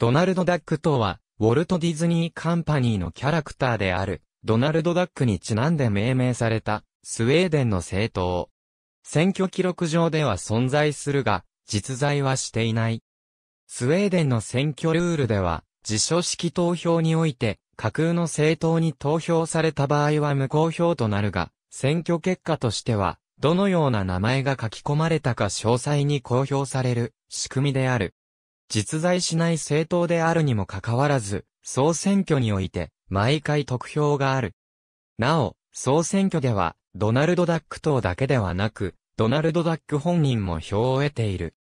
ドナルド・ダックとは、ウォルト・ディズニー・カンパニーのキャラクターである、ドナルド・ダックにちなんで命名された、スウェーデンの政党。選挙記録上では存在するが、実在はしていない。スウェーデンの選挙ルールでは、自書式投票において、架空の政党に投票された場合は無効票となるが、選挙結果としては、どのような名前が書き込まれたか詳細に公表される仕組みである。実在しない政党であるにもかかわらず、総選挙において、毎回得票がある。なお、総選挙では、ドナルド・ダック党だけではなく、ドナルド・ダック本人も票を得ている。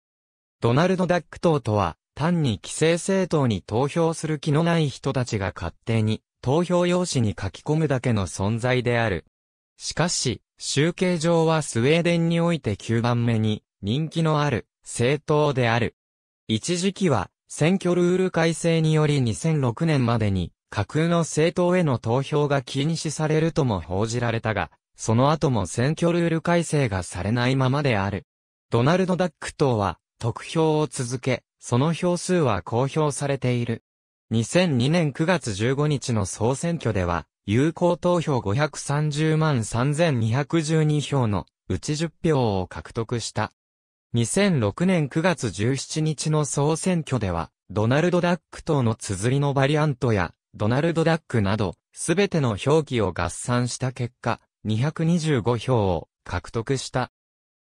ドナルド・ダック党とは、単に規制政党に投票する気のない人たちが勝手に、投票用紙に書き込むだけの存在である。しかし、集計上はスウェーデンにおいて9番目に人気のある政党である。一時期は、選挙ルール改正により2006年までに、架空の政党への投票が禁止されるとも報じられたが、その後も選挙ルール改正がされないままである。ドナルド・ダック党は、得票を続け、その票数は公表されている。2002年9月15日の総選挙では、有効投票530万3212票のうち10票を獲得した。2006年9月17日の総選挙では、ドナルド・ダック等の綴りのバリアントや、ドナルド・ダックなど、すべての表記を合算した結果、225票を獲得した。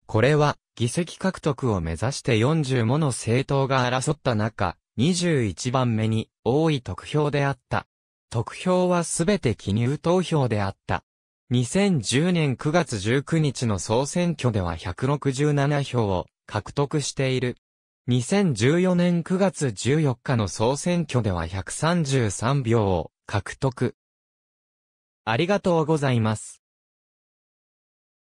これは、議席獲得を目指して40もの政党が争った中、21番目に多い得票であった。得票はすべて記入投票であった。2010年9月19日の総選挙では167票を獲得している。2014年9月14日の総選挙では133票を獲得。ありがとうございます。